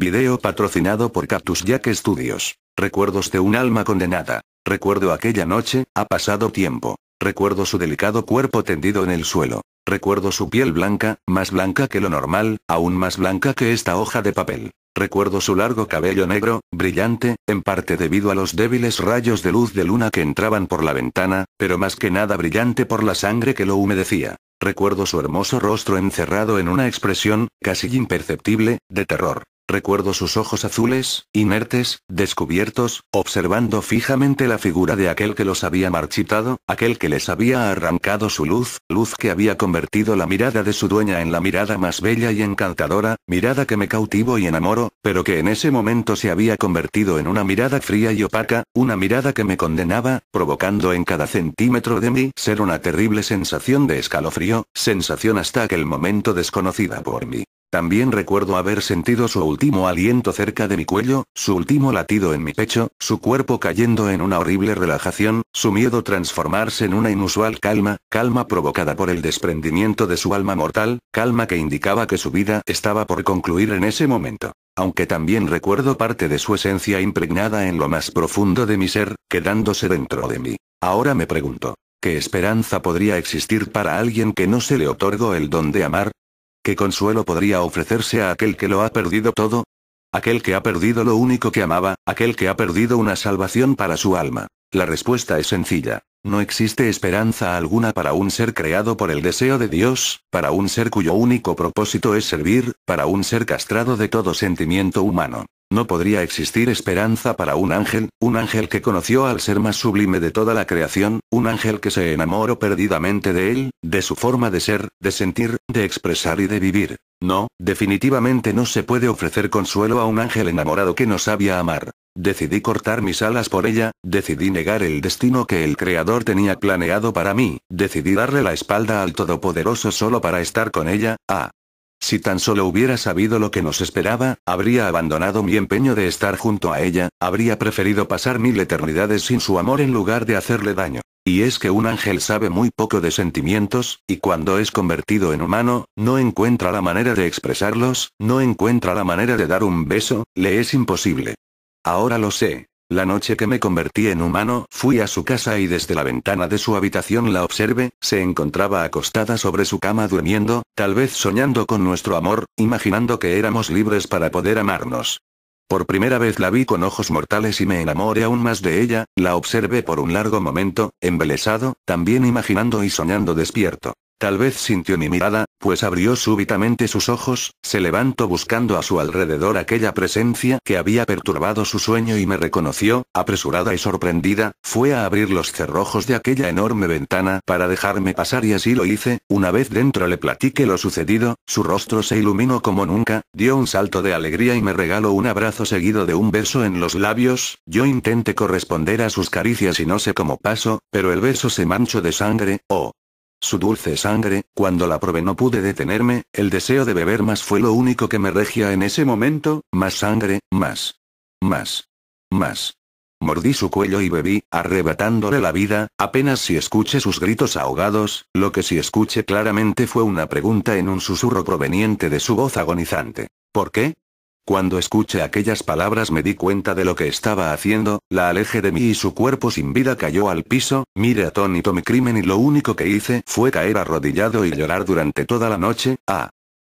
Video patrocinado por Cactus Jack Studios. Recuerdos de un alma condenada. Recuerdo aquella noche, ha pasado tiempo. Recuerdo su delicado cuerpo tendido en el suelo. Recuerdo su piel blanca, más blanca que lo normal, aún más blanca que esta hoja de papel. Recuerdo su largo cabello negro, brillante, en parte debido a los débiles rayos de luz de luna que entraban por la ventana, pero más que nada brillante por la sangre que lo humedecía. Recuerdo su hermoso rostro encerrado en una expresión, casi imperceptible, de terror. Recuerdo sus ojos azules, inertes, descubiertos, observando fijamente la figura de aquel que los había marchitado, aquel que les había arrancado su luz, luz que había convertido la mirada de su dueña en la mirada más bella y encantadora, mirada que me cautivo y enamoro, pero que en ese momento se había convertido en una mirada fría y opaca, una mirada que me condenaba, provocando en cada centímetro de mí ser una terrible sensación de escalofrío, sensación hasta aquel momento desconocida por mí. También recuerdo haber sentido su último aliento cerca de mi cuello, su último latido en mi pecho, su cuerpo cayendo en una horrible relajación, su miedo transformarse en una inusual calma, calma provocada por el desprendimiento de su alma mortal, calma que indicaba que su vida estaba por concluir en ese momento. Aunque también recuerdo parte de su esencia impregnada en lo más profundo de mi ser, quedándose dentro de mí. Ahora me pregunto, ¿Qué esperanza podría existir para alguien que no se le otorgó el don de amar? ¿Qué consuelo podría ofrecerse a aquel que lo ha perdido todo? Aquel que ha perdido lo único que amaba, aquel que ha perdido una salvación para su alma. La respuesta es sencilla. No existe esperanza alguna para un ser creado por el deseo de Dios, para un ser cuyo único propósito es servir, para un ser castrado de todo sentimiento humano. No podría existir esperanza para un ángel, un ángel que conoció al ser más sublime de toda la creación, un ángel que se enamoró perdidamente de él, de su forma de ser, de sentir, de expresar y de vivir. No, definitivamente no se puede ofrecer consuelo a un ángel enamorado que no sabía amar. Decidí cortar mis alas por ella, decidí negar el destino que el Creador tenía planeado para mí, decidí darle la espalda al Todopoderoso solo para estar con ella, ah, si tan solo hubiera sabido lo que nos esperaba, habría abandonado mi empeño de estar junto a ella, habría preferido pasar mil eternidades sin su amor en lugar de hacerle daño. Y es que un ángel sabe muy poco de sentimientos, y cuando es convertido en humano, no encuentra la manera de expresarlos, no encuentra la manera de dar un beso, le es imposible. Ahora lo sé, la noche que me convertí en humano, fui a su casa y desde la ventana de su habitación la observé, se encontraba acostada sobre su cama durmiendo, tal vez soñando con nuestro amor, imaginando que éramos libres para poder amarnos. Por primera vez la vi con ojos mortales y me enamoré aún más de ella, la observé por un largo momento, embelesado, también imaginando y soñando despierto. Tal vez sintió mi mirada, pues abrió súbitamente sus ojos, se levantó buscando a su alrededor aquella presencia que había perturbado su sueño y me reconoció, apresurada y sorprendida, fue a abrir los cerrojos de aquella enorme ventana para dejarme pasar y así lo hice, una vez dentro le platiqué lo sucedido, su rostro se iluminó como nunca, dio un salto de alegría y me regaló un abrazo seguido de un beso en los labios, yo intenté corresponder a sus caricias y no sé cómo pasó, pero el beso se manchó de sangre, oh, su dulce sangre, cuando la probé no pude detenerme, el deseo de beber más fue lo único que me regía en ese momento, más sangre, más. Más. Más. Mordí su cuello y bebí, arrebatándole la vida, apenas si escuché sus gritos ahogados, lo que si escuché claramente fue una pregunta en un susurro proveniente de su voz agonizante. ¿Por qué? Cuando escuché aquellas palabras me di cuenta de lo que estaba haciendo, la aleje de mí y su cuerpo sin vida cayó al piso, mire atónito mi crimen y lo único que hice fue caer arrodillado y llorar durante toda la noche, ah.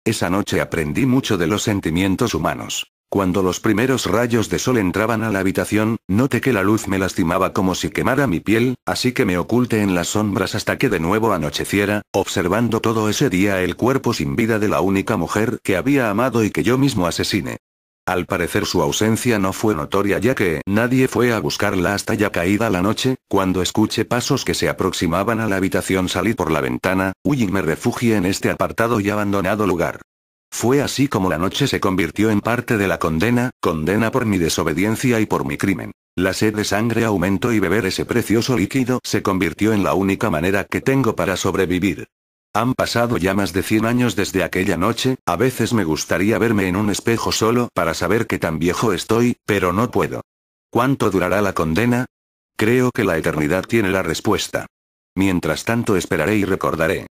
Esa noche aprendí mucho de los sentimientos humanos. Cuando los primeros rayos de sol entraban a la habitación, noté que la luz me lastimaba como si quemara mi piel, así que me oculté en las sombras hasta que de nuevo anocheciera, observando todo ese día el cuerpo sin vida de la única mujer que había amado y que yo mismo asesiné. Al parecer su ausencia no fue notoria ya que nadie fue a buscarla hasta ya caída la noche, cuando escuché pasos que se aproximaban a la habitación salí por la ventana, huí y me refugié en este apartado y abandonado lugar. Fue así como la noche se convirtió en parte de la condena, condena por mi desobediencia y por mi crimen. La sed de sangre aumentó y beber ese precioso líquido se convirtió en la única manera que tengo para sobrevivir. Han pasado ya más de 100 años desde aquella noche, a veces me gustaría verme en un espejo solo para saber que tan viejo estoy, pero no puedo. ¿Cuánto durará la condena? Creo que la eternidad tiene la respuesta. Mientras tanto esperaré y recordaré.